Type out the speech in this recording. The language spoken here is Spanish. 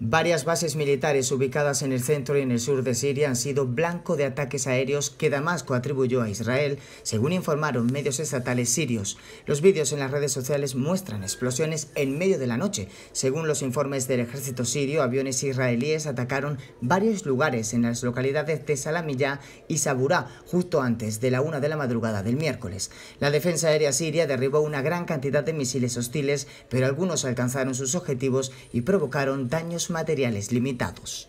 Varias bases militares ubicadas en el centro y en el sur de Siria han sido blanco de ataques aéreos que Damasco atribuyó a Israel, según informaron medios estatales sirios. Los vídeos en las redes sociales muestran explosiones en medio de la noche. Según los informes del ejército sirio, aviones israelíes atacaron varios lugares en las localidades de Salamilla y Saburá justo antes de la una de la madrugada del miércoles. La defensa aérea siria derribó una gran cantidad de misiles hostiles, pero algunos alcanzaron sus objetivos y provocaron daños materiales limitados.